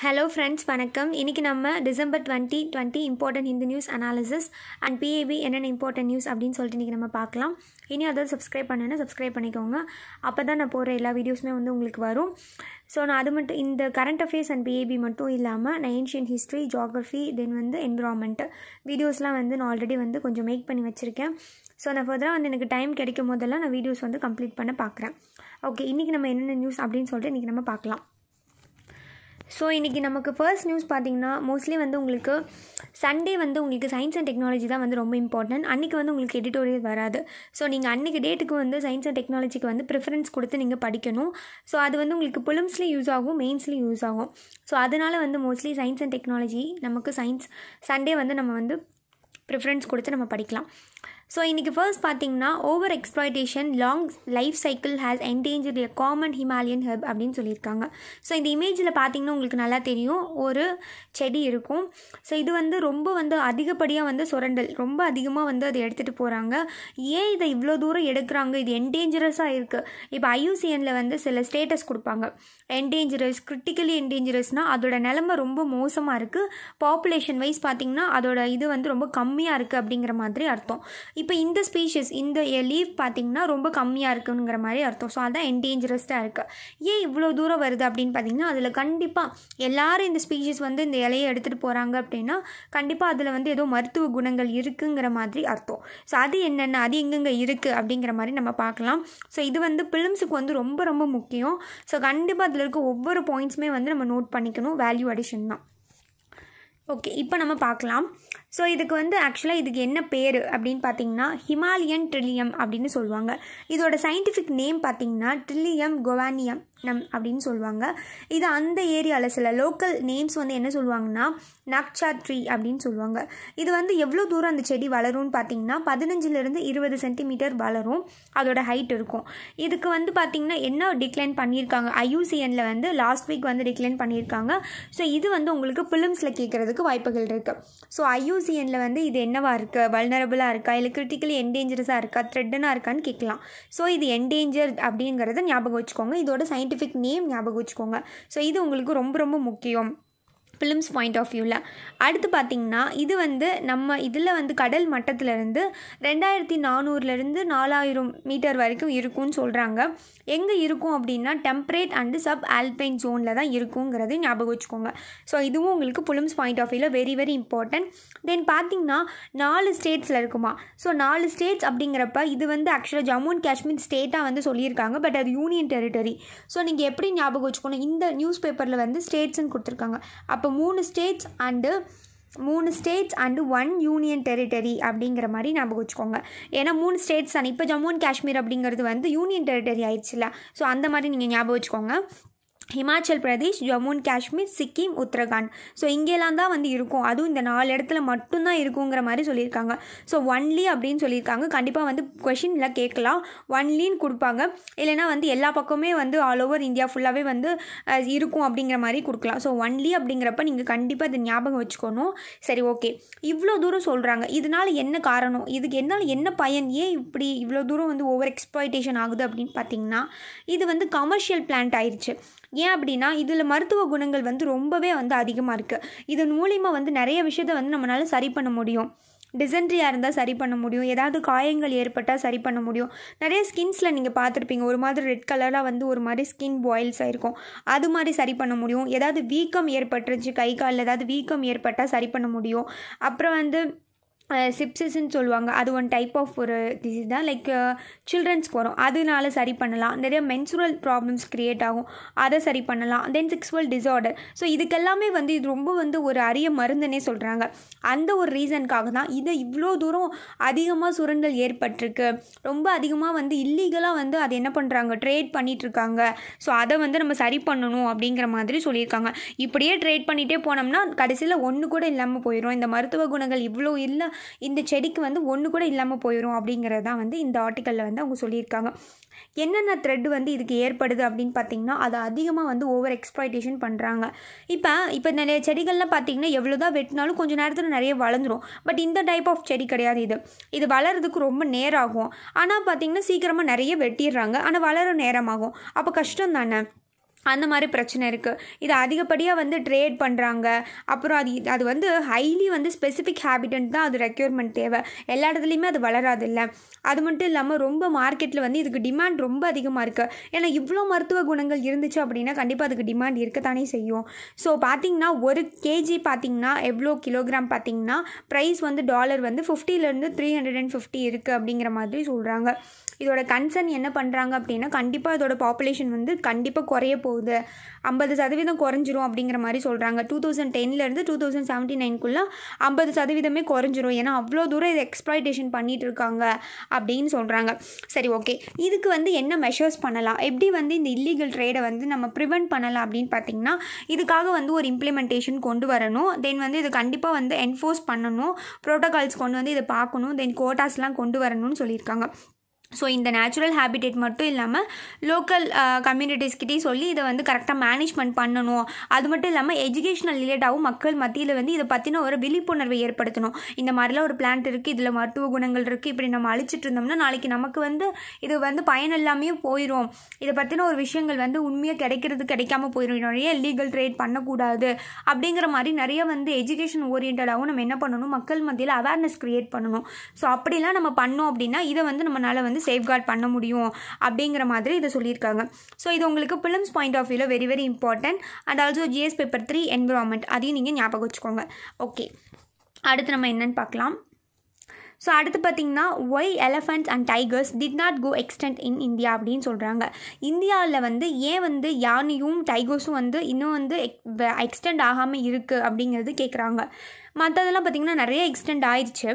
hello friends வணக்கம் இன்றைக்கி நம்ம December twenty twenty important Hindu news analysis and PIB என்னென்ன இம்பார்ட்டன்ட் நியூஸ் அப்படின்னு சொல்லிட்டு இன்றைக்கி நம்ம பார்க்கலாம் இனி அதாவது சப்ஸ்கிரைப் பண்ணுன்னா சப்ஸ்கிரைப் பண்ணிக்கோங்க அப்போ தான் நான் போகிற எல்லா வீடியோஸுமே வந்து உங்களுக்கு வரும் ஸோ நான் அது மட்டும் இந்த கரண்ட் அஃபேர்ஸ் அண்ட் பிஏபி மட்டும் இல்லாமல் நான் ஏன்ஷியன் ஹிஸ்ட்ரி ஜியாகிரஃபி தென் வந்து என்விரான்மெண்ட்டு வீடியோஸ்லாம் வந்து நான் ஆல்ரெடி வந்து கொஞ்சம் மேக் பண்ணி வச்சுருக்கேன் ஸோ நான் ஃபர்தராக வந்து எனக்கு டைம் கிடைக்கும் போதெல்லாம் நான் வீடியோஸ் வந்து கம்ப்ளீட் பண்ண பார்க்குறேன் ஓகே இன்றைக்கி நம்ம என்னென்ன நியூஸ் அப்படின்னு சொல்லிட்டு இன்றைக்கி நம்ம பார்க்கலாம் ஸோ இன்றைக்கி நமக்கு ஃபர்ஸ்ட் நியூஸ் பார்த்திங்கன்னா மோஸ்ட்லி வந்து உங்களுக்கு சண்டே வந்து உங்களுக்கு சயின்ஸ் அண்ட் டெக்னாலஜி தான் வந்து ரொம்ப இம்பார்ட்டன்ட் அன்றைக்கி வந்து உங்களுக்கு எடிட்டோரியல் வராது ஸோ நீங்கள் அன்றைக்கி டேட்டுக்கு வந்து சயின்ஸ் அண்ட் டெக்னாலஜிக்கு வந்து ப்ரிஃபரன்ஸ் கொடுத்து நீங்கள் படிக்கணும் ஸோ அது வந்து உங்களுக்கு புலிம்ஸ்லேயும் யூஸ் ஆகும் மெயின்ஸ்லேயும் யூஸ் ஆகும் ஸோ அதனால் வந்து மோஸ்ட்லி சயின்ஸ் அண்ட் டெக்னாலஜி நமக்கு சயின்ஸ் சண்டே வந்து நம்ம வந்து ப்ரிஃபரன்ஸ் கொடுத்து நம்ம படிக்கலாம் ஸோ இன்றைக்கி ஃபர்ஸ்ட் பார்த்தீங்கன்னா over exploitation long life cycle has endanger a common Himalayan herb அப்படின்னு சொல்லியிருக்காங்க ஸோ இந்த இமேஜில் பார்த்தீங்கன்னா உங்களுக்கு நல்லா தெரியும் ஒரு செடி இருக்கும் ஸோ இது வந்து ரொம்ப வந்து அதிகப்படியாக வந்து சுரண்டல் ரொம்ப அதிகமாக வந்து அதை எடுத்துகிட்டு போகிறாங்க ஏன் இதை இவ்வளோ தூரம் எடுக்கிறாங்க இது என்டேஞ்சரஸாக இருக்குது இப்போ ஐயூசிஎனில் வந்து சில ஸ்டேட்டஸ் கொடுப்பாங்க என்டேஞ்சரஸ் கிரிட்டிக்கலி என்டேஞ்சரஸ்னால் அதோட நிலமை ரொம்ப மோசமாக இருக்குது பாப்புலேஷன் வைஸ் பார்த்திங்கன்னா அதோட இது வந்து ரொம்ப கம்மியாக இருக்குது அப்படிங்கிற மாதிரி அர்த்தம் இப்போ இந்த ஸ்பீஷஸ் இந்த லீவ் பார்த்திங்கன்னா ரொம்ப கம்மியாக இருக்குங்கிற மாதிரி அர்த்தம் ஸோ அதான் என்டேஞ்சரஸ்டாக இருக்குது ஏன் இவ்வளோ தூரம் வருது அப்படின்னு பார்த்திங்கன்னா அதில் கண்டிப்பாக எல்லோரும் இந்த ஸ்பீஷஸ் வந்து இந்த இலையை எடுத்துகிட்டு போகிறாங்க அப்படின்னா கண்டிப்பாக அதில் வந்து ஏதோ மருத்துவ குணங்கள் இருக்குங்கிற மாதிரி அர்த்தம் ஸோ அது என்னென்ன அது எங்கெங்கே இருக்குது அப்படிங்கிற மாதிரி நம்ம பார்க்கலாம் ஸோ இது வந்து பிலிம்ஸுக்கு வந்து ரொம்ப ரொம்ப முக்கியம் ஸோ கண்டிப்பாக அதில் இருக்க ஒவ்வொரு பாயிண்ட்ஸுமே வந்து நம்ம நோட் பண்ணிக்கணும் வேல்யூ அடிஷன் தான் ஓகே இப்போ நம்ம பார்க்கலாம் ஸோ இதுக்கு வந்து ஆக்சுவலாக இதுக்கு என்ன பேர் அப்படின்னு பார்த்தீங்கன்னா ஹிமாலயன் ட்ரில்லியம் அப்படின்னு சொல்லுவாங்க இதோட சயின்டிஃபிக் நேம் பார்த்தீங்கன்னா ட்ரில்லியம் கொவானியம் நம் அப்படின்னு சொல்லுவாங்க இது அந்த ஏரியாவில் சில லோக்கல் நேம்ஸ் வந்து என்ன சொல்லுவாங்கன்னா நக்ஷா ட்ரீ அப்படின்னு சொல்லுவாங்க இது வந்து எவ்வளோ தூரம் அந்த செடி வளரும்னு பார்த்தீங்கன்னா பதினஞ்சுலேருந்து இருபது சென்டிமீட்டர் வளரும் அதோட ஹைட் இருக்கும் இதுக்கு வந்து பார்த்திங்கன்னா என்ன டிக்ளைன் பண்ணியிருக்காங்க ஐயூசிஎனில் வந்து லாஸ்ட் வீக் வந்து டிக்ளைன் பண்ணியிருக்காங்க ஸோ இது வந்து உங்களுக்கு ஃபிலிம்ஸில் கேட்குறதுக்கு வாய்ப்புகள் இருக்குது ஸோ ஐயூசிஎனில் வந்து இது என்னவாக இருக்குது வல்னரபுளாக இருக்கா இல்லை கிரிட்டிக்கலி என்டேஞ்சரஸாக இருக்கா த்ரெட்டனாக இருக்கான்னு கேட்கலாம் ஸோ இது என்டேஞ்சர் அப்படிங்கிறத ஞாபகம் வச்சுக்கோங்க இதோட சைன் சயின்டிஃபிக் நேம் ஞாபகம் வச்சுக்கோங்க ஸோ இது உங்களுக்கு ரொம்ப ரொம்ப முக்கியம் ஃபிலிம்ஸ் பாயிண்ட் ஆஃப் வியூவில் அடுத்து பார்த்திங்கன்னா இது வந்து நம்ம இதில் வந்து கடல் மட்டத்திலேருந்து ரெண்டாயிரத்தி நானூறுலேருந்து நாலாயிரம் மீட்டர் வரைக்கும் இருக்கும்னு சொல்கிறாங்க எங்கே இருக்கும் அப்படின்னா டெம்பரேட் அண்டு சப் ஆல்பைன் ஜோனில் தான் இருக்குங்கிறது ஞாபகம் வச்சுக்கோங்க ஸோ இதுவும் உங்களுக்கு புலிம்ஸ் பாயிண்ட் ஆஃப் வியூவில் வெரி வெரி இம்பார்ட்டன்ட் தென் பார்த்திங்கன்னா நாலு ஸ்டேட்ஸில் இருக்குமா ஸோ நாலு ஸ்டேட்ஸ் அப்படிங்கிறப்ப இது வந்து ஆக்சுவலாக ஜம்மு அண்ட் காஷ்மீர் ஸ்டேட்டாக வந்து சொல்லியிருக்காங்க பட் அது யூனியன் டெரிட்டரி ஸோ நீங்கள் எப்படி ஞாபகம் வச்சுக்கணும் இந்த நியூஸ் பேப்பரில் வந்து ஸ்டேட்ஸ்ன்னு கொடுத்துருக்காங்க அப்போ அப்போ மூணு ஸ்டேட்ஸ் அண்டு மூணு states and one union territory அப்படிங்கிற மாதிரி ஞாபகம் வச்சுக்கோங்க ஏன்னா மூணு ஸ்டேட்ஸ் தானே இப்போ ஜம்மு அண்ட் காஷ்மீர் அப்படிங்கிறது வந்து யூனியன் டெரிட்டரி ஆயிடுச்சுல ஸோ அந்த மாதிரி நீங்கள் ஞாபகம் வச்சுக்கோங்க ஹிமாச்சல் பிரதேஷ் ஜம்மு அண்ட் காஷ்மீர் சிக்கிம் உத்தரகாண்ட் ஸோ இங்கேலாம் தான் வந்து இருக்கும் அதுவும் இந்த நாலு இடத்துல மட்டும்தான் இருக்குங்கிற மாதிரி சொல்லியிருக்காங்க ஸோ ஒன்லி அப்படின்னு சொல்லியிருக்காங்க கண்டிப்பாக வந்து கொஷினில் கேட்கலாம் ஒன்லின்னு கொடுப்பாங்க இல்லைனா வந்து எல்லா பக்கமே வந்து ஆல் ஓவர் இந்தியா ஃபுல்லாகவே வந்து இருக்கும் அப்படிங்கிற மாதிரி கொடுக்கலாம் ஸோ ஒன்லி அப்படிங்கிறப்ப நீங்கள் கண்டிப்பாக அதை ஞாபகம் வச்சுக்கணும் சரி ஓகே இவ்வளோ தூரம் சொல்கிறாங்க இதனால் என்ன காரணம் இதுக்கு என்னால் என்ன பயன் ஏன் இப்படி இவ்வளோ தூரம் வந்து ஓவர் எக்ஸ்பாய்டேஷன் ஆகுது அப்படின்னு பார்த்தீங்கன்னா இது வந்து கமர்ஷியல் பிளான்ட் ஆயிடுச்சு ஏன் அப்படின்னா இதில் மருத்துவ குணங்கள் வந்து ரொம்பவே வந்து அதிகமாக இருக்குது இதன் மூலிமா வந்து நிறைய விஷயத்த வந்து நம்மளால் சரி பண்ண முடியும் டிசென்ட்ரியாக இருந்தால் சரி பண்ண முடியும் ஏதாவது காயங்கள் ஏற்பட்டால் சரி பண்ண முடியும் நிறைய ஸ்கின்ஸில் நீங்கள் பார்த்துருப்பீங்க ஒரு மாதிரி ரெட் கலராக வந்து ஒரு மாதிரி ஸ்கின் பாயில்ஸ் ஆகிருக்கும் அது மாதிரி சரி பண்ண முடியும் ஏதாவது வீக்கம் ஏற்பட்டுருச்சு கை காலில் ஏதாவது வீக்கம் ஏற்பட்டால் சரி பண்ண முடியும் அப்புறம் வந்து சிப்சிஸ்ன்னு சொல்லுவாங்க அது ஒன் டைப் ஆஃப் ஒரு டிசீஸ் தான் லைக் சில்ட்ரன்ஸ்க்கு வரும் அதனால சரி பண்ணலாம் நிறைய மென்சுரல் ப்ராப்ளம்ஸ் க்ரியேட் ஆகும் அதை சரி பண்ணலாம் தென் செக்ஸுவல் டிஸார்டர் ஸோ இதுக்கெல்லாமே வந்து இது ரொம்ப வந்து ஒரு அரிய மருந்துன்னே சொல்கிறாங்க அந்த ஒரு ரீசனுக்காக தான் இதை இவ்வளோ தூரம் அதிகமாக சுரண்டல் ஏற்பட்டிருக்கு ரொம்ப அதிகமாக வந்து இல்லீகலாக வந்து அதை என்ன பண்ணுறாங்க ட்ரேட் பண்ணிகிட்ருக்காங்க ஸோ அதை வந்து நம்ம சரி பண்ணணும் அப்படிங்கிற மாதிரி சொல்லியிருக்காங்க இப்படியே ட்ரேட் பண்ணிகிட்டே போனோம்னா கடைசியில் ஒன்று கூட இல்லாமல் போயிடும் இந்த மருத்துவ குணங்கள் இவ்வளோ இல்லை இந்த செடிக்கு வந்து ஒன்று கூட இல்லாமல் போயிடும் அப்படிங்கிறது தான் வந்து இந்த ஆர்டிக்கலில் வந்து அவங்க சொல்லியிருக்காங்க என்னென்ன த்ரெட் வந்து இதுக்கு ஏற்படுது அப்படின்னு பார்த்தீங்கன்னா அதை அதிகமாக வந்து ஓவர் எக்ஸ்ப்ளாய்டேஷன் பண்ணுறாங்க இப்போ இப்போ நிறைய செடிகள்லாம் பார்த்தீங்கன்னா எவ்வளோ தான் வெட்டினாலும் கொஞ்சம் நேரத்தில் நிறைய வளர்ந்துடும் பட் இந்த டைப் ஆஃப் செடி கிடையாது இது இது வளர்கிறதுக்கு ரொம்ப நேரம் ஆகும் ஆனால் பார்த்திங்கன்னா சீக்கிரமாக நிறைய வெட்டிடுறாங்க ஆனால் வளர நேரமாகும் அப்போ கஷ்டம் தானே அந்த மாதிரி பிரச்சனை இருக்குது இது அதிகப்படியாக வந்து ட்ரேட் பண்ணுறாங்க அப்புறம் அது அது வந்து ஹைலி வந்து ஸ்பெசிஃபிக் ஹேபிட்டன்ட் தான் அது ரெக்யூர்மெண்ட் தேவை எல்லா இடத்துலையுமே அது வளராது இல்லை அது மட்டும் இல்லாமல் ரொம்ப மார்க்கெட்டில் வந்து இதுக்கு டிமாண்ட் ரொம்ப அதிகமாக இருக்குது ஏன்னா இவ்வளோ மருத்துவ குணங்கள் இருந்துச்சு அப்படின்னா கண்டிப்பாக அதுக்கு டிமாண்ட் இருக்கத்தானே செய்யும் ஸோ பார்த்திங்கன்னா ஒரு கேஜி பார்த்திங்கன்னா எவ்வளோ கிலோகிராம் பார்த்திங்கன்னா ப்ரைஸ் வந்து டாலர் வந்து ஃபிஃப்டிலேருந்து த்ரீ ஹண்ட்ரட் அண்ட் ஃபிஃப்டி இருக்குது அப்படிங்கிற மாதிரி சொல்கிறாங்க இதோட கன்சர்ன் என்ன பண்ணுறாங்க அப்படின்னா கண்டிப்பாக இதோட பாப்புலேஷன் வந்து கண்டிப்பாக குறைய போகுது போகுது ஐம்பது சதவீதம் குறைஞ்சிரும் அப்படிங்கிற மாதிரி சொல்கிறாங்க டூ தௌசண்ட் டென்லேருந்து டூ தௌசண்ட் செவன்ட்டி நைன்குள்ளே ஐம்பது சதவீதமே குறைஞ்சிரும் ஏன்னா அவ்வளோ தூரம் இது எக்ஸ்ப்ளாய்டேஷன் பண்ணிகிட்டு இருக்காங்க அப்படின்னு சொல்கிறாங்க சரி ஓகே இதுக்கு வந்து என்ன மெஷர்ஸ் பண்ணலாம் எப்படி வந்து இந்த இல்லீகல் ட்ரேடை வந்து நம்ம ப்ரிவெண்ட் பண்ணலாம் அப்படின்னு பார்த்திங்கன்னா இதுக்காக வந்து ஒரு இம்ப்ளிமெண்டேஷன் கொண்டு வரணும் தென் வந்து இது கண்டிப்பாக வந்து என்ஃபோர்ஸ் பண்ணணும் ப்ரோட்டோகால்ஸ் கொண்டு வந்து இதை பார்க்கணும் தென் கோட்டாஸ்லாம் கொண்டு வரணும்னு சொல்லியிருக்காங்க ஸோ இந்த நேச்சுரல் ஹேபிடேட் மட்டும் இல்லாமல் லோக்கல் கம்யூனிட்டிஸ்கிட்டையும் uh, சொல்லி இதை வந்து கரெக்டாக மேனேஜ்மெண்ட் பண்ணணும் அது மட்டும் இல்லாமல் எஜுகேஷனல் ரிலேட்டாகவும் மக்கள் மத்தியில் வந்து இதை பற்றின ஒரு விழிப்புணர்வை ஏற்படுத்தணும் இந்த மாதிரிலாம் ஒரு பிளான்ட் இருக்குது இதில் மருத்துவ குணங்கள் இருக்குது இப்படி நம்ம அழிச்சிட்டு இருந்தோம்னா நாளைக்கு நமக்கு வந்து இது வந்து பயன் எல்லாமே போயிடும் இதை பற்றின ஒரு விஷயங்கள் வந்து உண்மையாக கிடைக்கிறது கிடைக்காம போயிடும் நிறைய லீகல் ட்ரேட் பண்ணக்கூடாது அப்படிங்கிற மாதிரி நிறைய வந்து எஜுகேஷன் ஓரியன்டாகவும் நம்ம என்ன பண்ணணும் மக்கள் மத்தியில் அவேர்னஸ் க்ரியேட் பண்ணணும் ஸோ அப்படிலாம் நம்ம பண்ணோம் அப்படின்னா இதை வந்து நம்மளால் வந்து வந்து சேஃப்கார்ட் பண்ண முடியும் அப்படிங்கிற மாதிரி இதை சொல்லியிருக்காங்க ஸோ இது உங்களுக்கு பிலிம்ஸ் பாயிண்ட் ஆஃப் வியூவில் very very important and also GS paper three environment அதையும் நீங்கள் ஞாபகம் வச்சுக்கோங்க ஓகே அடுத்து நம்ம என்னென்னு பார்க்கலாம் ஸோ அடுத்து பார்த்திங்கன்னா why elephants and tigers did not go extent in India அப்படின்னு சொல்கிறாங்க இந்தியாவில் வந்து ஏன் வந்து யானையும் டைகர்ஸும் வந்து இன்னும் வந்து எக்ஸ்டெண்ட் ஆகாமல் இருக்குது அப்படிங்கிறது கேட்குறாங்க மற்றதெல்லாம் பார்த்திங்கன்னா நிறைய எக்ஸ்டெண்ட் ஆயிடுச்சு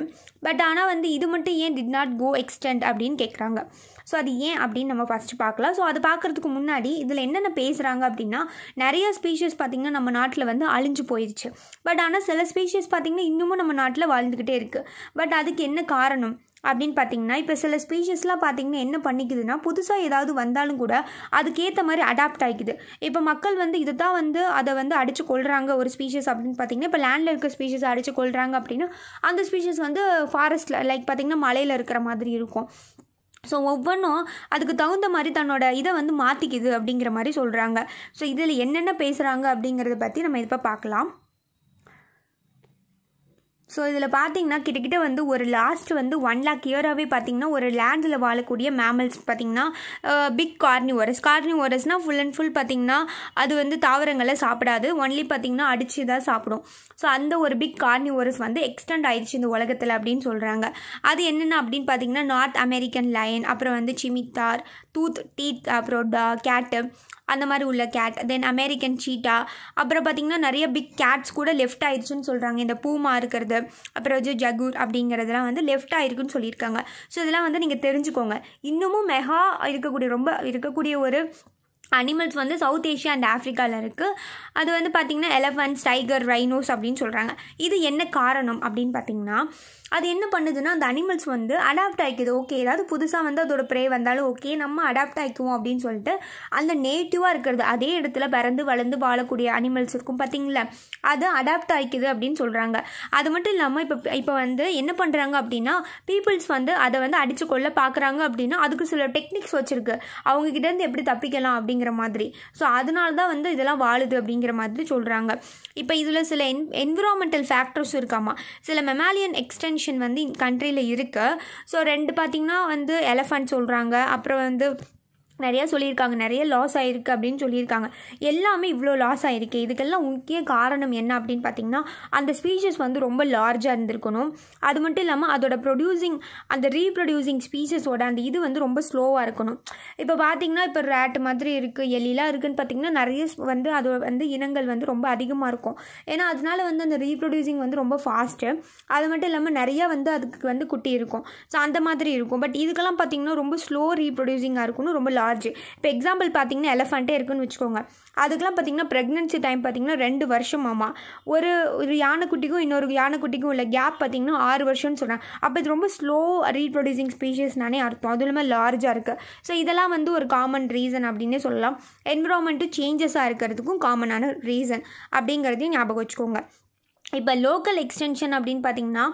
பட் ஆனால் வந்து இது மட்டும் ஏன் டிட் நாட் கோ எக்ஸ்டெண்ட் அப்படின்னு கேட்குறாங்க ஸோ அது ஏன் அப்படின்னு நம்ம ஃபஸ்ட்டு பார்க்கலாம் ஸோ அது பார்க்குறதுக்கு முன்னாடி இதில் என்னென்ன பேசுகிறாங்க அப்படின்னா நிறைய ஸ்பீஷஸ் பார்த்திங்கன்னா நம்ம நாட்டில் வந்து அழிஞ்சு போயிடுச்சு பட் ஆனால் சில ஸ்பீஷஸ் பார்த்திங்கன்னா இன்னமும் நம்ம நாட்டில் வாழ்ந்துக்கிட்டே இருக்குது பட் அதுக்கு என்ன காரணம் அப்படின்னு பார்த்தீங்கன்னா இப்போ சில ஸ்பீஷஸ்லாம் பார்த்திங்கன்னா என்ன பண்ணிக்குதுன்னா புதுசாக ஏதாவது வந்தாலும் கூட அதுக்கேற்ற மாதிரி அடாப்ட் ஆகிக்குது இப்போ மக்கள் வந்து இதை தான் வந்து அதை வந்து அடித்து கொள்கிறாங்க ஒரு ஸ்பீஷஸ் அப்படின்னு பார்த்தீங்கன்னா இப்போ லேண்டில் இருக்க ஸ்பீஷஸ் அடித்து கொள்கிறாங்க அப்படின்னா அந்த ஸ்பீஷஸ் வந்து ஃபாரஸ்ட்டில் லைக் பார்த்திங்கன்னா மலையில் இருக்கிற மாதிரி இருக்கும் ஸோ ஒவ்வொன்றும் அதுக்கு தகுந்த மாதிரி தன்னோட இதை வந்து மாற்றிக்குது அப்படிங்கிற மாதிரி சொல்கிறாங்க ஸோ இதில் என்னென்ன பேசுகிறாங்க அப்படிங்கிறத பற்றி நம்ம இப்போ பார்க்கலாம் ஸோ இதில் பார்த்தீங்கன்னா கிட்டக்கிட்ட வந்து ஒரு லாஸ்ட் வந்து ஒன் லேக் இயராகவே பார்த்தீங்கன்னா ஒரு லேண்டில் வாழக்கூடிய மேமல்ஸ் பார்த்தீங்கன்னா பிக் கார்னி கார்னிவோரஸ்னால் ஃபுல் அண்ட் ஃபுல் பார்த்தீங்கன்னா அது வந்து தாவரங்களை சாப்பிடாது ஒன்லி பார்த்தீங்கன்னா அடித்து தான் சாப்பிடும் ஸோ அந்த ஒரு பிக் ஓரஸ் வந்து எக்ஸ்டெண்ட் ஆயிடுச்சு இந்த உலகத்தில் அப்படின்னு சொல்கிறாங்க அது என்னென்ன அப்படின்னு பார்த்தீங்கன்னா நார்த் அமெரிக்கன் லயன் அப்புறம் வந்து சிமித்தார் டூத் டீத் அப்புறம் கேட்டு uh, அந்த மாதிரி உள்ள கேட் தென் அமெரிக்கன் சீட்டா அப்புறம் பார்த்திங்கன்னா நிறைய பிக் கேட்ஸ் கூட லெஃப்ட் ஆயிடுச்சுன்னு சொல்கிறாங்க இந்த பூமா இருக்கிறது அப்புறம் வந்து ஜகூர் அப்படிங்கிறதெல்லாம் வந்து லெஃப்ட் ஆயிருக்குன்னு சொல்லியிருக்காங்க ஸோ இதெல்லாம் வந்து நீங்கள் தெரிஞ்சுக்கோங்க இன்னமும் மெகா இருக்கக்கூடிய ரொம்ப இருக்கக்கூடிய ஒரு அனிமல்ஸ் வந்து சவுத் ஏஷியா அண்ட் ஆஃப்ரிக்காவில் இருக்குது அது வந்து பார்த்திங்கன்னா எலஃபண்ட்ஸ் டைகர் ரைனோஸ் அப்படின்னு சொல்கிறாங்க இது என்ன காரணம் அப்படின்னு பார்த்திங்கன்னா அது என்ன பண்ணுதுன்னா அந்த அனிமல்ஸ் வந்து அடாப்ட் ஆகிக்குது ஓகே ஏதாவது புதுசாக வந்து அதோட ப்ரே வந்தாலும் ஓகே நம்ம அடாப்ட் ஆகிக்குவோம் அப்படின்னு சொல்லிட்டு அந்த நேட்டிவாக இருக்கிறது அதே இடத்துல பிறந்து வளர்ந்து வாழக்கூடிய அனிமல்ஸ் இருக்கும் பார்த்திங்களா அது அடாப்ட் ஆகிக்குது அப்படின்னு சொல்கிறாங்க அது மட்டும் இல்லாமல் இப்போ இப்போ வந்து என்ன பண்ணுறாங்க அப்படின்னா பீப்புள்ஸ் வந்து அதை வந்து அடித்து கொள்ள பார்க்குறாங்க அப்படின்னா அதுக்கு சில டெக்னிக்ஸ் வச்சுருக்கு அவங்கக்கிட்டேருந்து எப்படி தப்பிக்கலாம் அப்படிங்க அப்படிங்கிற மாதிரி ஸோ அதனால தான் வந்து இதெல்லாம் வாழுது அப்படிங்கிற மாதிரி சொல்கிறாங்க இப்போ இதில் சில என் என்விரான்மெண்டல் ஃபேக்டர்ஸ் இருக்காமா சில மெமாலியன் எக்ஸ்டென்ஷன் வந்து கண்ட்ரியில் இருக்குது ஸோ ரெண்டு பார்த்திங்கன்னா வந்து எலஃபண்ட் சொல்கிறாங்க அப்புறம் வந்து நிறையா சொல்லியிருக்காங்க நிறைய லாஸ் ஆகிருக்கு அப்படின்னு சொல்லியிருக்காங்க எல்லாமே இவ்வளோ லாஸ் ஆகிருக்கு இதுக்கெல்லாம் முக்கிய காரணம் என்ன அப்படின்னு பார்த்திங்கன்னா அந்த ஸ்பீஷஸ் வந்து ரொம்ப லார்ஜாக இருந்திருக்கணும் அது மட்டும் இல்லாமல் அதோட ப்ரொடியூசிங் அந்த ரீப்ரொடியூசிங் ஸ்பீஷஸோட அந்த இது வந்து ரொம்ப ஸ்லோவாக இருக்கணும் இப்போ பார்த்திங்கன்னா இப்போ ரேட் மாதிரி இருக்குது எலிலாம் இருக்குதுன்னு பார்த்திங்கன்னா நிறைய வந்து அது வந்து இனங்கள் வந்து ரொம்ப அதிகமாக இருக்கும் ஏன்னா அதனால வந்து அந்த ரீப்ரொடியூசிங் வந்து ரொம்ப ஃபாஸ்ட்டு அது மட்டும் இல்லாமல் நிறையா வந்து அதுக்கு வந்து குட்டி இருக்கும் ஸோ அந்த மாதிரி இருக்கும் பட் இதுக்கெல்லாம் பார்த்திங்கன்னா ரொம்ப ஸ்லோ ரீப்ரொடியூசிங்காக இருக்கணும் ரொம்ப லார்ஜ் சார்ஜ் இப்போ எக்ஸாம்பிள் பார்த்தீங்கன்னா எலஃபண்ட்டே இருக்குன்னு வச்சுக்கோங்க அதுக்கெலாம் பார்த்தீங்கன்னா ப்ரெக்னென்சி டைம் பார்த்திங்கன்னா ரெண்டு வருஷமாமா ஒரு ஒரு யானைக்குட்டிக்கும் இன்னொரு யானைக்குட்டிக்கும் உள்ள கேப் பார்த்திங்கன்னா ஆறு வருஷம்னு சொல்கிறாங்க அப்போ இது ரொம்ப ஸ்லோ ரீப்ரொடியூசிங் ஸ்பீஷஸ்னானே அர்த்தம் அது இல்லாமல் லார்ஜாக இருக்குது ஸோ இதெல்லாம் வந்து ஒரு காமன் ரீசன் அப்படின்னே சொல்லலாம் என்விரான்மெண்ட்டு சேஞ்சஸாக இருக்கிறதுக்கும் காமனான ரீசன் அப்படிங்கிறதையும் ஞாபகம் வச்சுக்கோங்க இப்போ லோக்கல் எக்ஸ்டென்ஷன் அப்படின்னு பார்த்திங்கன்னா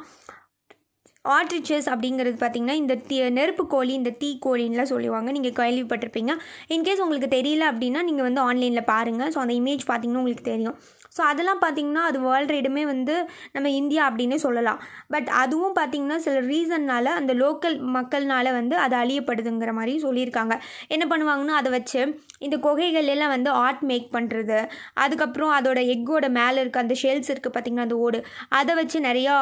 ஆட்ரிச்சஸ் அப்படிங்கிறது பார்த்திங்கன்னா இந்த தீ நெருப்பு கோழி இந்த தீ கோழின்லாம் சொல்லுவாங்க நீங்கள் கேள்விப்பட்டிருப்பீங்க இன்கேஸ் உங்களுக்கு தெரியல அப்படின்னா நீங்கள் வந்து ஆன்லைனில் பாருங்கள் ஸோ அந்த இமேஜ் பார்த்திங்கன்னா உங்களுக்கு தெரியும் ஸோ அதெல்லாம் பார்த்திங்கன்னா அது வேர்ல்டு ரேடுமே வந்து நம்ம இந்தியா அப்படின்னே சொல்லலாம் பட் அதுவும் பார்த்திங்கன்னா சில ரீசன்னால் அந்த லோக்கல் மக்கள்னால் வந்து அது அழியப்படுதுங்கிற மாதிரி சொல்லியிருக்காங்க என்ன பண்ணுவாங்கன்னா அதை வச்சு இந்த குகைகள் எல்லாம் வந்து ஆர்ட் மேக் பண்ணுறது அதுக்கப்புறம் அதோட எக்கோட மேலே இருக்க அந்த ஷெல்ஸ் இருக்குது பார்த்திங்கன்னா அந்த ஓடு அதை வச்சு நிறையா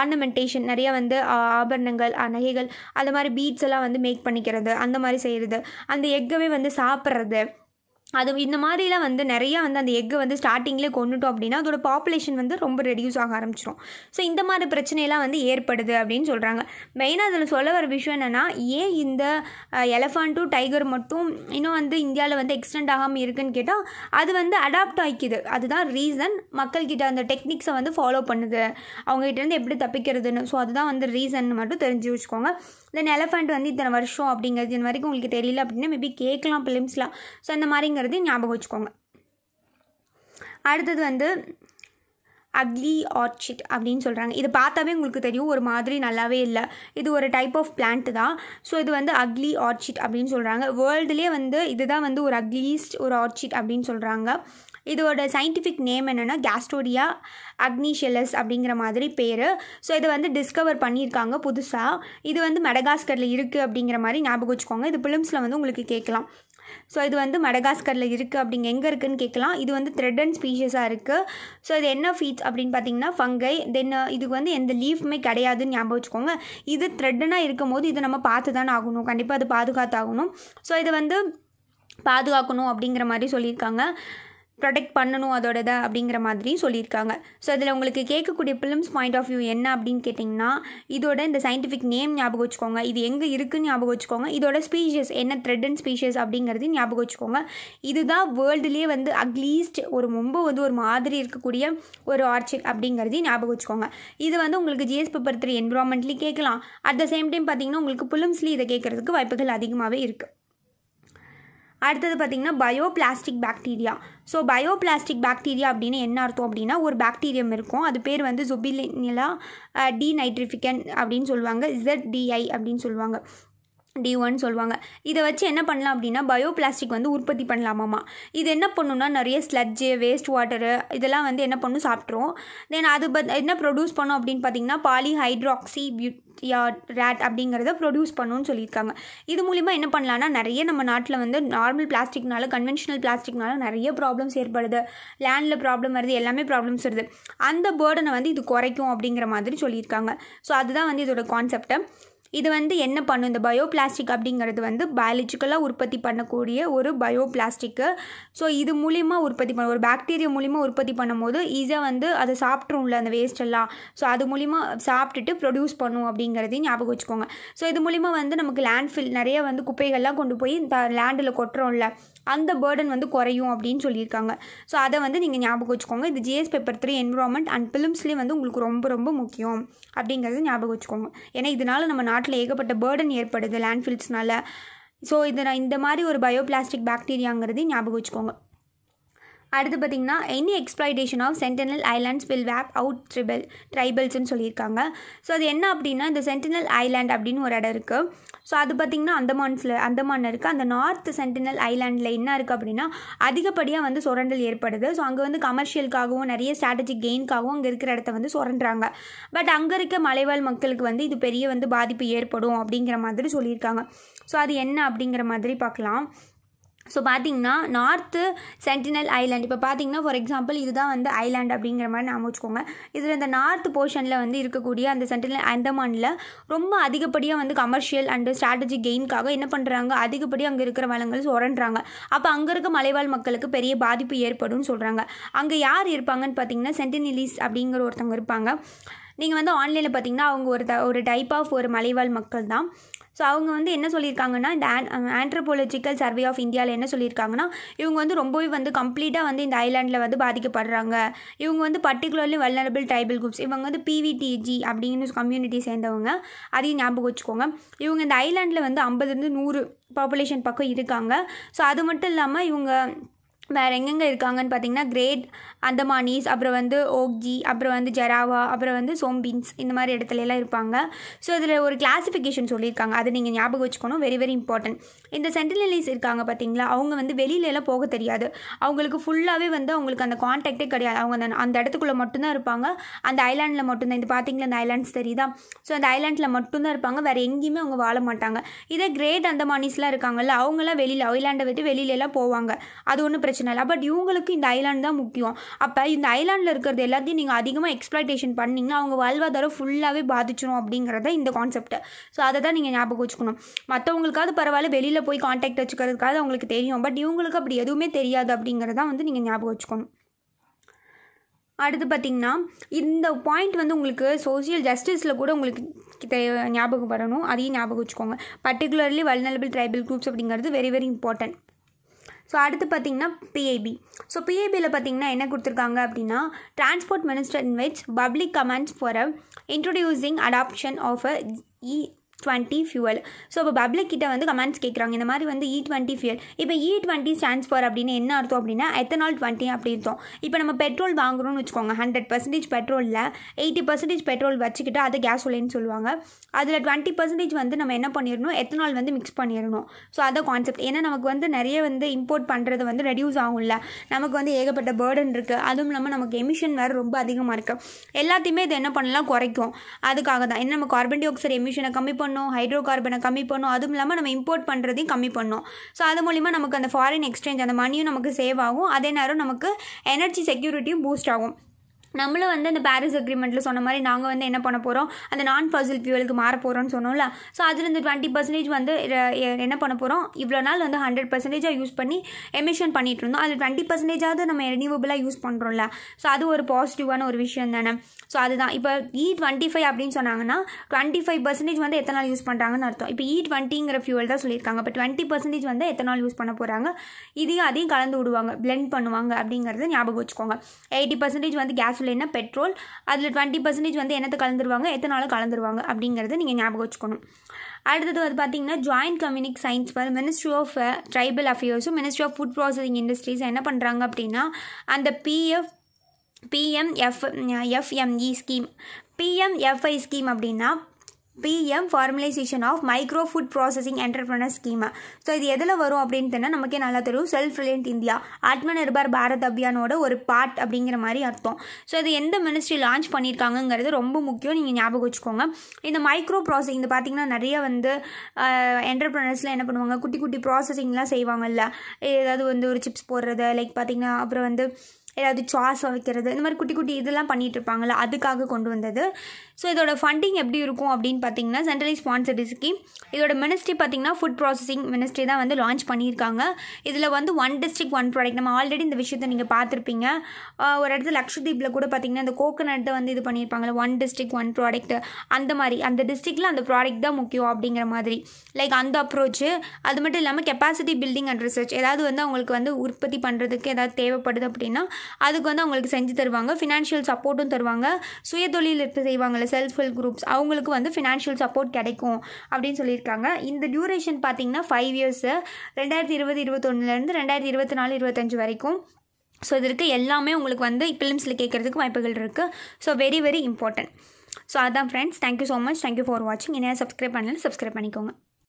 ஆர்னமெண்டேஷன் நிறையா வந்து ஆபரணங்கள் நகைகள் அந்த மாதிரி பீட்ஸ் எல்லாம் வந்து மேக் பண்ணிக்கிறது அந்த மாதிரி செய்கிறது அந்த எக்கவே வந்து சாப்பிட்றது அது இந்த மாதிரிலாம் வந்து நிறையா வந்து அந்த எக்கு வந்து ஸ்டார்டிங்லேயே கொண்டுட்டோம் அப்படின்னா அதோட பாப்புலேஷன் வந்து ரொம்ப ரெடியூஸ் ஆக ஆரம்பிச்சிடும் ஸோ இந்த மாதிரி பிரச்சனையெல்லாம் வந்து ஏற்படுது அப்படின்னு சொல்கிறாங்க மெயினாக அதில் சொல்ல வர விஷயம் என்னென்னா ஏன் இந்த எலஃபாண்ட்டும் டைகர் மட்டும் இன்னும் வந்து இந்தியாவில் வந்து எக்ஸ்டெண்ட் ஆகாமல் இருக்குன்னு கேட்டால் அது வந்து அடாப்ட் ஆகிக்குது அதுதான் ரீசன் மக்கள்கிட்ட அந்த டெக்னிக்ஸை வந்து ஃபாலோ பண்ணுது அவங்ககிட்ட இருந்து எப்படி தப்பிக்கிறதுன்னு ஸோ அதுதான் வந்து ரீசன் மட்டும் தெரிஞ்சு வச்சுக்கோங்க தென் எலஃபண்ட் வந்து இத்தனை வருஷம் அப்படிங்கிறது இந்த வரைக்கும் உங்களுக்கு தெரியல அப்படின்னா மேபி கேட்கலாம் பிலிம்ஸ்லாம் ஸோ அந்த மாதிரிங்கிறது ஞாபகம் வச்சுக்கோங்க அடுத்தது வந்து அக்லி ஆர்ச்சிட் அப்படின்னு சொல்கிறாங்க இது பார்த்தாவே உங்களுக்கு தெரியும் ஒரு மாதிரி நல்லாவே இல்லை இது ஒரு டைப் ஆஃப் பிளான்ட் தான் ஸோ இது வந்து அக்லி ஆர்ச்சிட் அப்படின்னு சொல்கிறாங்க வேர்ல்டுலேயே வந்து இதுதான் வந்து ஒரு அக்லீஸ்ட் ஒரு ஆர்ச்சிட் அப்படின்னு சொல்கிறாங்க இதோட சயின்டிஃபிக் நேம் என்னென்னா கேஸ்டோடியா அக்னிஷெலஸ் அப்படிங்கிற மாதிரி பேர் ஸோ இது வந்து டிஸ்கவர் பண்ணியிருக்காங்க புதுசாக இது வந்து மெடகாஸ்கரில் இருக்குது அப்படிங்கிற மாதிரி ஞாபகம் வச்சுக்கோங்க இது பிலிம்ஸில் வந்து உங்களுக்கு கேட்கலாம் ஸோ இது வந்து மடகாஸ்கரில் இருக்குது அப்படிங்க எங்கே இருக்குதுன்னு கேட்கலாம் இது வந்து த்ரெட்டன் ஸ்பீஷஸாக இருக்குது ஸோ இது என்ன ஃபீட்ஸ் அப்படின்னு பார்த்தீங்கன்னா ஃபங்கை தென் இதுக்கு வந்து எந்த லீஃப்மே கிடையாதுன்னு ஞாபகம் வச்சுக்கோங்க இது த்ரெட்டனாக இருக்கும் போது இது நம்ம பார்த்து தானே ஆகணும் கண்டிப்பாக அது பாதுகாத்தாகணும் ஸோ இதை வந்து பாதுகாக்கணும் அப்படிங்கிற மாதிரி சொல்லியிருக்காங்க ப்ரொடெக்ட் பண்ணணும் அதோட இதை அப்படிங்கிற மாதிரி சொல்லியிருக்காங்க ஸோ அதில் உங்களுக்கு கேட்கக்கூடிய ஃபிலிம்ஸ் பாயிண்ட் ஆஃப் வியூ என்ன அப்படின்னு கேட்டிங்கன்னா இதோட இந்த சயின்டிஃபிக் நேம் ஞாபகம் வச்சுக்கோங்க இது எங்கே இருக்குதுன்னு ஞாபகம் வச்சுக்கோங்க இதோட ஸ்பீஷஸ் என்ன த்ரெட் அண்ட் ஸ்பீஷஸ் அப்படிங்கிறது ஞாபகம் வச்சுக்கோங்க இதுதான் வேர்ல்டுலேயே வந்து அட்லீஸ்ட் ஒரு ரொம்ப வந்து ஒரு மாதிரி இருக்கக்கூடிய ஒரு ஆர்ச்சிட் அப்படிங்கிறது ஞாபகம் வச்சுக்கோங்க இது வந்து உங்களுக்கு ஜிஎஸ் பேப்பர் த்ரீ என்விரான்மெண்ட்லேயும் கேட்கலாம் அட் த சேம் டைம் பார்த்திங்கன்னா உங்களுக்கு ஃபிலிம்ஸ்லேயும் இதை கேட்குறதுக்கு வாய்ப்புகள் அதிகமாகவே இருக்குது அடுத்தது பார்த்திங்கன்னா bio plastic bacteria so bioplastic bacteria அப்படின்னு என்ன அர்த்தம் அப்படின்னா ஒரு பாக்டீரியம் இருக்கும் அது பேர் வந்து ஜொபிலினிலா நைட்ரிஃபிகன் அப்படின்னு சொல்லுவாங்க இசட் டிஐ அப்படின்னு சொல்லுவாங்க டி ஒன்னு சொல்லுவாங்க இதை வச்சு என்ன பண்ணலாம் அப்படின்னா பயோ பிளாஸ்டிக் வந்து உற்பத்தி பண்ணலாமாம்மா இது என்ன பண்ணுன்னா நிறைய ஸ்லட்ஜு வேஸ்ட் வாட்டரு இதெல்லாம் வந்து என்ன பண்ணும் சாப்பிட்ருவோம் தென் அது பத் என்ன ப்ரொடியூஸ் பண்ணோம் அப்படின்னு பார்த்தீங்கன்னா பாலி ஹைட்ராக்சி பியூட்டியா ரேட் அப்படிங்கிறத ப்ரொடியூஸ் பண்ணணும்னு சொல்லியிருக்காங்க இது மூலிமா என்ன பண்ணலான்னா நிறைய நம்ம நாட்டில் வந்து நார்மல் பிளாஸ்டிக்னால கன்வென்ஷனல் பிளாஸ்டிக்னால நிறைய ப்ராப்ளம்ஸ் ஏற்படுது லேண்டில் ப்ராப்ளம் வருது எல்லாமே ப்ராப்ளம்ஸ் வருது அந்த பேர்டனை வந்து இது குறைக்கும் அப்படிங்கிற மாதிரி சொல்லியிருக்காங்க ஸோ அதுதான் வந்து இதோட கான்செப்டை இது வந்து என்ன பண்ணும் இந்த பயோ பிளாஸ்டிக் அப்படிங்கிறது வந்து பயாலஜிக்கலாக உற்பத்தி பண்ணக்கூடிய ஒரு பயோ பிளாஸ்டிக்கு ஸோ இது மூலிமா உற்பத்தி பண்ண ஒரு பாக்டீரியா மூலிமா உற்பத்தி பண்ணும்போது ஈஸியாக வந்து அதை சாப்பிட்ரும்ல அந்த வேஸ்ட் எல்லாம் ஸோ அது மூலிமா சாப்பிட்டுட்டு ப்ரொடியூஸ் பண்ணும் அப்படிங்கிறதையும் ஞாபகம் வச்சுக்கோங்க ஸோ இது மூலிமா வந்து நமக்கு ஃபில் நிறைய வந்து குப்பைகள்லாம் கொண்டு போய் த லேண்டில் கொட்டுறோம்ல அந்த பேர்டன் வந்து குறையும் அப்படின்னு சொல்லியிருக்காங்க ஸோ அதை வந்து நீங்கள் ஞாபகம் வச்சுக்கோங்க இது GS paper three environment and ஃபிலிம்ஸ்லேயே வந்து உங்களுக்கு ரொம்ப ரொம்ப முக்கியம் அப்படிங்கிறத ஞாபகம் வச்சுக்கோங்க ஏன்னா இதனால் நம்ம நாட்டில் ஏகப்பட்ட பேர்டன் ஏற்படுது லேண்ட்ஃபில்ஸ்னால் ஸோ இதை இந்த மாதிரி ஒரு பயோ பிளாஸ்டிக் பாக்டீரியாங்கிறதையும் ஞாபகம் வச்சுக்கோங்க அடுத்து பார்த்திங்கன்னா any exploitation of Sentinel islands will wipe out triple ட்ரைபல்ஸ்ன்னு சொல்லியிருக்காங்க ஸோ அது என்ன அப்படின்னா இந்த சென்டனல் ஐலாண்ட் அப்படின்னு ஒரு இடம் இருக்குது ஸோ அது பார்த்திங்கன்னா அந்தமான்ஸில் அந்தமான் இருக்குது அந்த நார்த் சென்டனல் ஐலாண்டில் என்ன இருக்குது அப்படின்னா அதிகப்படியாக வந்து சுரண்டல் ஏற்படுது ஸோ அங்கே வந்து கமர்ஷியலுக்காகவும் நிறைய ஸ்ட்ராட்டஜிக் கெயின்காகவும் அங்கே இருக்கிற இடத்த வந்து சுரண்டுறாங்க பட் அங்கே இருக்க மலைவாழ் மக்களுக்கு வந்து இது பெரிய வந்து பாதிப்பு ஏற்படும் அப்படிங்கிற மாதிரி சொல்லியிருக்காங்க ஸோ அது என்ன அப்படிங்கிற மாதிரி பார்க்கலாம் ஸோ பார்த்தீங்கன்னா நார்த்து சென்டினல் ஐலாண்ட் இப்போ பார்த்தீங்கன்னா ஃபார் எக்ஸாம்பிள் இதுதான் வந்து ஐலாண்ட் அப்படிங்கிற மாதிரி நாம வச்சுக்கோங்க இதில் இந்த நார்த் போர்ஷனில் வந்து இருக்கக்கூடிய அந்த சென்டினல் அந்தமானில் ரொம்ப அதிகப்படியாக வந்து கமர்ஷியல் அண்டு ஸ்ட்ராட்டஜி கெயின்காக என்ன பண்ணுறாங்க அதிகப்படியாக அங்கே இருக்கிற வளங்கள் சுரண்டுறாங்க அப்போ அங்கே இருக்க மலைவாழ் மக்களுக்கு பெரிய பாதிப்பு ஏற்படும்னு சொல்கிறாங்க அங்கே யார் இருப்பாங்கன்னு பார்த்தீங்கன்னா சென்டினிலிஸ் அப்படிங்கிற ஒருத்தவங்க இருப்பாங்க நீங்கள் வந்து ஆன்லைனில் பார்த்தீங்கன்னா அவங்க ஒரு த ஒரு டைப் ஆஃப் ஒரு மலைவாழ் மக்கள் தான் ஸோ அவங்க வந்து என்ன சொல்லியிருக்காங்கன்னா இந்த ஆன் ஆண்ட்ரபாலஜிக்கல் சர்வே ஆஃப் இந்தியாவில் என்ன சொல்லியிருக்காங்கன்னா இவங்க வந்து ரொம்பவே வந்து கம்ப்ளீட்டாக வந்து இந்த ஐலாண்டில் வந்து பாதிக்கப்படுறாங்க இவங்க வந்து பர்டிகுலர்லி வல்லரபிள் ட்ரைபல் குரூப்ஸ் இவங்க வந்து பிவிடிஜி அப்படிங்கிற கம்யூனிட்டி சேர்ந்தவங்க அதையும் ஞாபகம் வச்சுக்கோங்க இவங்க இந்த ஐலாண்டில் வந்து ஐம்பதுலேருந்து நூறு பாப்புலேஷன் பக்கம் இருக்காங்க ஸோ அது மட்டும் இல்லாமல் இவங்க வேறு எங்கெங்கே இருக்காங்கன்னு பார்த்தீங்கன்னா கிரேட் அந்தமானிஸ் அப்புறம் வந்து ஓக்ஜி அப்புறம் வந்து ஜெராவா அப்புறம் வந்து சோம்பின்ஸ் இந்த மாதிரி இடத்துல எல்லாம் இருப்பாங்க ஸோ இதில் ஒரு கிளாஸிஃபிகேஷன் சொல்லியிருக்காங்க அதை நீங்கள் ஞாபகம் வச்சுக்கணும் வெரி வெரி இம்பார்ட்டன்ட் இந்த சென்டினலிஸ் இருக்காங்க பார்த்தீங்களா அவங்க வந்து வெளியிலலாம் போக தெரியாது அவங்களுக்கு ஃபுல்லாகவே வந்து அவங்களுக்கு அந்த காண்டாக்டே கிடையாது அவங்க அந்த அந்த இடத்துக்குள்ளே மட்டும்தான் இருப்பாங்க அந்த ஐலாண்டில் மட்டும்தான் இது பார்த்தீங்களா அந்த ஐலாண்ட்ஸ் தெரியுதா ஸோ அந்த ஐலாண்டில் மட்டும்தான் இருப்பாங்க வேறு எங்கேயுமே அவங்க வாழ மாட்டாங்க இதே கிரேட் அந்தமானிஸ்லாம் இருக்காங்கல்ல அவங்களாம் வெளியில் ஐலாண்டை விட்டு வெளியிலலாம் போவாங்க அது ஒன்றும் பிரச்சனை இல்லை பட் இவங்களுக்கு இந்த ஐலாண்ட் தான் முக்கியம் அப்போ இந்த ஐலாண்டில் இருக்கிறது எல்லாத்தையும் நீங்கள் அதிகமாக எக்ஸ்ப்ளைடேஷன் பண்ணிங்கன்னா அவங்க வாழ்வாதாரம் ஃபுல்லாகவே பாதிச்சிடும் அப்படிங்கிறத இந்த கான்செப்ட் ஸோ அதை தான் நீங்கள் ஞாபகம் வச்சுக்கணும் மற்றவங்களுக்காவது பரவாயில்ல வெளியில் வெளியில் போய் காண்டாக்ட் வச்சுக்கிறதுக்காக அவங்களுக்கு தெரியும் பட் இவங்களுக்கு அப்படி எதுவுமே தெரியாது அப்படிங்கிறதான் வந்து நீங்கள் ஞாபகம் வச்சுக்கணும் அடுத்து பார்த்திங்கன்னா இந்த பாயிண்ட் வந்து உங்களுக்கு சோசியல் ஜஸ்டிஸில் கூட உங்களுக்கு ஞாபகம் வரணும் அதையும் ஞாபகம் வச்சுக்கோங்க பர்டிகுலர்லி வல்னரபிள் ட்ரைபல் குரூப்ஸ் அப்படிங்கிறது வெரி வெரி இம்பார்ட்டன்ட் ஸோ அடுத்து பார்த்திங்கன்னா பிஏபி ஸோ பிஏபியில் பார்த்தீங்கன்னா என்ன கொடுத்துருக்காங்க அப்படின்னா transport minister invites public comments for a introducing adoption of a E twenty fuel so இப்போ பப்ளிக் கிட்ட வந்து கமெண்ட்ஸ் கேட்குறாங்க இந்த மாதிரி வந்து இ டுவெண்ட்டி ஃபியூல் இப்போ இ டுவெண்ட்டி ஸ்டாண்ட்ஸ் ஃபார் அப்படின்னு என்ன அர்த்தம் அப்படின்னா எத்தனால் டுவெண்ட்டி அப்படி அர்த்தம் இப்போ நம்ம பெட்ரோல் வாங்குறோம்னு வச்சுக்கோங்க ஹண்ட்ரட் பர்சன்டேஜ் பெட்ரோலில் எயிட்டி பர்சன்டேஜ் பெட்ரோல் வச்சுக்கிட்டு அதை கேஸ் கேசோலின்னு சொல்லுவாங்க அதில் டுவெண்ட்டி பர்சன்டேஜ் வந்து நம்ம என்ன பண்ணிடணும் எத்தனால் வந்து மிக்ஸ் பண்ணிடணும் ஸோ அதை கான்செப்ட் ஏன்னா நமக்கு வந்து நிறைய வந்து இம்போர்ட் பண்ணுறது வந்து ரெடியூஸ் ஆகும்ல நமக்கு வந்து ஏகப்பட்ட பேர்டன் இருக்குது அதுவும் இல்லாமல் நமக்கு எமிஷன் வேறு ரொம்ப அதிகமாக இருக்குது எல்லாத்தையுமே இது என்ன பண்ணலாம் குறைக்கும் அதுக்காக தான் என்ன நம்ம கார்பன் டை ஆக்சைடு எமிஷனை கம்மி பண்ண பண்ணோம் ஹைட்ரோ கார்பனை கம்மி பண்ணோம் அதுவும் இல்லாமல் நம்ம இம்போர்ட் பண்ணுறதையும் கம்மி பண்ணோம் ஸோ அது மூலிமா நமக்கு அந்த ஃபாரின் எக்ஸ்சேஞ்ச் அந்த மணியும் நமக்கு சேவ் ஆகும் அதே நேரம் நமக்கு எனர்ஜி செக்யூரிட்டியும் பூஸ்ட் ஆகும் நம்மளும் வந்து அந்த பாரிஸ் அக்ரிமெண்ட்டில் சொன்ன மாதிரி நாங்கள் வந்து என்ன பண்ண போகிறோம் அந்த நான் ஃபசில் ஃபியூவலுக்கு மாற போகிறோம்னு சொன்னோம்ல ஸோ அதில் இந்த டுவெண்ட்டி பர்சன்டேஜ் வந்து என்ன பண்ண போகிறோம் இவ்வளோ நாள் வந்து ஹண்ட்ரட் பர்சன்டேஜாக யூஸ் பண்ணி எமிஷன் பண்ணிகிட்டு இருந்தோம் அது டுவெண்ட்டி பர்சன்டேஜாவது நம்ம ரெனியூவபிளாக யூஸ் பண்ணுறோம்ல ஸோ அது ஒரு பாசிட்டிவான ஒரு விஷயம் தானே ஸோ அதுதான் இப்போ இ டுவெண்ட்டி ஃபைவ் அப்படின்னு சொன்னாங்கன்னா டுவெண்ட்டி ஃபைவ் பர்சன்டேஜ் வந்து எத்தனை நாள் யூஸ் பண்ணுறாங்கன்னு அர்த்தம் இப்போ இ e டுவெண்ட்டிங்கிற ஃபியூவல் தான் சொல்லியிருக்காங்க இப்போ டுவெண்ட்டி பர்சன்டேஜ் வந்து எத்தனை நாள் யூஸ் பண்ண போகிறாங்க இதையும் அதையும் கலந்து விடுவாங்க பிளெண்ட் பண்ணுவாங்க அப்படிங்கிறது ஞாபகம் வச்சுக்கோங்க எயிட்டி பர்சன்டேஜ் வந்து கேஸ் டீசல்னா பெட்ரோல் அதில் டுவெண்ட்டி பர்சன்டேஜ் வந்து என்னத்தை கலந்துருவாங்க எத்தனை நாள் கலந்துருவாங்க அப்படிங்கிறத நீங்கள் ஞாபகம் வச்சுக்கணும் அடுத்தது வந்து பார்த்திங்கன்னா ஜாயின்ட் கம்யூனிக் சயின்ஸ் வந்து மினிஸ்ட்ரி ஆஃப் ட்ரைபல் அஃபேர்ஸும் ministry of food processing industries என்ன பண்ணுறாங்க அப்படின்னா அந்த PF PMF FME scheme PMFI scheme அப்படின்னா PM formalisation of micro food processing entrepreneur ஸ்கீமா ஸோ இது எதில் வரும் அப்படின்னு தென்னா நமக்கே நல்லா தெரியும் செல்ஃப் ரிலையன்ட் இந்தியா ஆத்ம நிர்பார் பாரத் அபியானோட ஒரு பார்ட் அப்படிங்கிற மாதிரி அர்த்தம் ஸோ இது எந்த மினிஸ்ட்ரி லான்ச் பண்ணியிருக்காங்கங்கிறது ரொம்ப முக்கியம் நீங்கள் ஞாபகம் வச்சுக்கோங்க இந்த மைக்ரோ ப்ராசஸிங் இது பார்த்திங்கன்னா நிறைய வந்து என்டர்பிரனர்ஸ்லாம் என்ன பண்ணுவாங்க குட்டி குட்டி ப்ராசஸிங்லாம் செய்வாங்கல்ல ஏதாவது வந்து ஒரு சிப்ஸ் போடுறது லைக் பார்த்திங்கன்னா அப்புறம் வந்து ஏதாவது சாஸ் வைக்கிறது இந்த மாதிரி குட்டி குட்டி இதெல்லாம் பண்ணிட்டு இருப்பாங்களே அதுக்காக கொண்டு வந்தது ஸோ இதோட ஃபண்டிங் எப்படி இருக்கும் அப்படின்னு பார்த்தீங்கன்னா சென்ட்ரலி ஸ்பான்சர்டி ஸ்கீம் இதோட மினிஸ்ட்ரி பார்த்தீங்கன்னா ஃபுட் ப்ராசஸிங் மினிஸ்ட்ரி தான் வந்து லான்ச் பண்ணியிருக்காங்க இதில் வந்து ஒன் டிஸ்ட்ரிக் ஒன் ப்ராடக்ட் நம்ம ஆல்ரெடி இந்த விஷயத்தை நீங்கள் பார்த்துருப்பீங்க ஒரு இடத்துல லக்ஷதீப்பில் கூட பார்த்தீங்கன்னா இந்த கோகோனட்டை வந்து இது பண்ணியிருப்பாங்கல்ல ஒன் டிஸ்ட்ரிக் ஒன் ப்ராடக்ட் அந்த மாதிரி அந்த டிஸ்ட்ரிக்டில் அந்த ப்ராடக்ட் தான் முக்கியம் அப்படிங்கிற மாதிரி லைக் அந்த அப்ரோச்சு அது மட்டும் இல்லாமல் கெப்பாசிட்டி பில்டிங் அண்ட் ரிசர்ச் ஏதாவது வந்து அவங்களுக்கு வந்து உற்பத்தி பண்ணுறதுக்கு ஏதாவது தேவைப்படுது அப்படின்னா அதுக்கு வந்து அவங்களுக்கு செஞ்சு தருவாங்க ஃபினான்ஷியல் சப்போர்ட்டும் தருவாங்க சுயதொழில் இப்போ செய்வாங்கல்ல செல்ஃப் ஹெல்ப் குரூப்ஸ் அவங்களுக்கு வந்து ஃபினான்ஷியல் சப்போர்ட் கிடைக்கும் அப்படின்னு சொல்லியிருக்காங்க இந்த டியூரேஷன் பார்த்திங்கன்னா ஃபைவ் இயர்ஸு ரெண்டாயிரத்தி இருபது இருபத்தொன்னுலேருந்து ரெண்டாயிரத்தி இருபத்தி நாலு இருபத்தஞ்சு வரைக்கும் ஸோ இதற்கு எல்லாமே உங்களுக்கு வந்து ஃபிலிம்ஸில் கேட்குறதுக்கு வாய்ப்புகள் இருக்குது so very very important so அதான் friends thank you so much thank you for வாட்சிங் என்ன சப்ஸ்கிரைப் பண்ணலாம் சப்ஸ்கிரைப் பண்ணிக்கோங்க